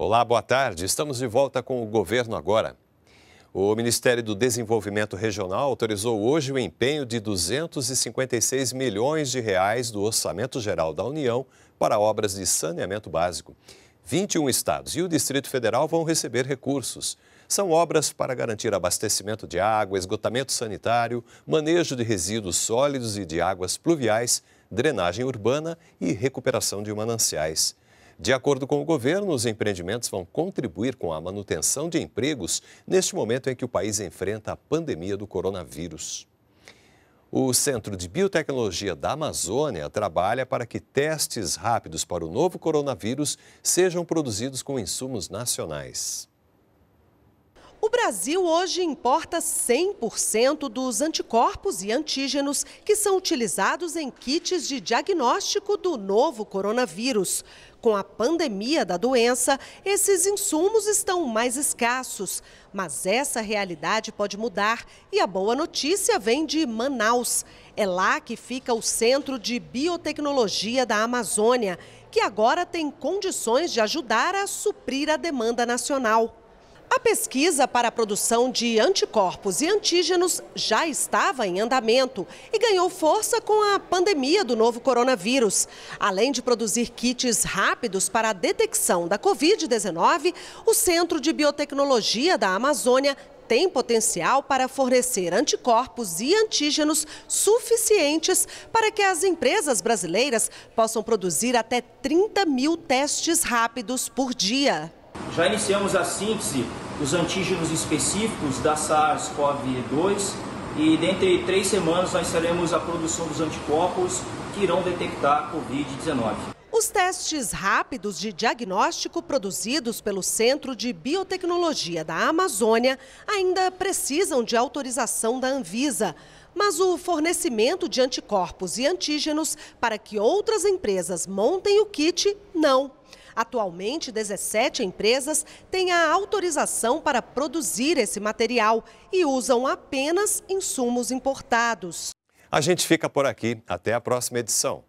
Olá, boa tarde. Estamos de volta com o Governo Agora. O Ministério do Desenvolvimento Regional autorizou hoje o empenho de 256 milhões de reais do Orçamento Geral da União para obras de saneamento básico. 21 estados e o Distrito Federal vão receber recursos. São obras para garantir abastecimento de água, esgotamento sanitário, manejo de resíduos sólidos e de águas pluviais, drenagem urbana e recuperação de mananciais. De acordo com o governo, os empreendimentos vão contribuir com a manutenção de empregos neste momento em que o país enfrenta a pandemia do coronavírus. O Centro de Biotecnologia da Amazônia trabalha para que testes rápidos para o novo coronavírus sejam produzidos com insumos nacionais. O Brasil hoje importa 100% dos anticorpos e antígenos que são utilizados em kits de diagnóstico do novo coronavírus. Com a pandemia da doença, esses insumos estão mais escassos. Mas essa realidade pode mudar e a boa notícia vem de Manaus. É lá que fica o Centro de Biotecnologia da Amazônia, que agora tem condições de ajudar a suprir a demanda nacional. A pesquisa para a produção de anticorpos e antígenos já estava em andamento e ganhou força com a pandemia do novo coronavírus. Além de produzir kits rápidos para a detecção da Covid-19, o Centro de Biotecnologia da Amazônia tem potencial para fornecer anticorpos e antígenos suficientes para que as empresas brasileiras possam produzir até 30 mil testes rápidos por dia. Já iniciamos a síntese dos antígenos específicos da SARS-CoV-2 e dentre três semanas nós teremos a produção dos anticorpos que irão detectar Covid-19. Os testes rápidos de diagnóstico produzidos pelo Centro de Biotecnologia da Amazônia ainda precisam de autorização da Anvisa. Mas o fornecimento de anticorpos e antígenos para que outras empresas montem o kit, não. Atualmente, 17 empresas têm a autorização para produzir esse material e usam apenas insumos importados. A gente fica por aqui. Até a próxima edição.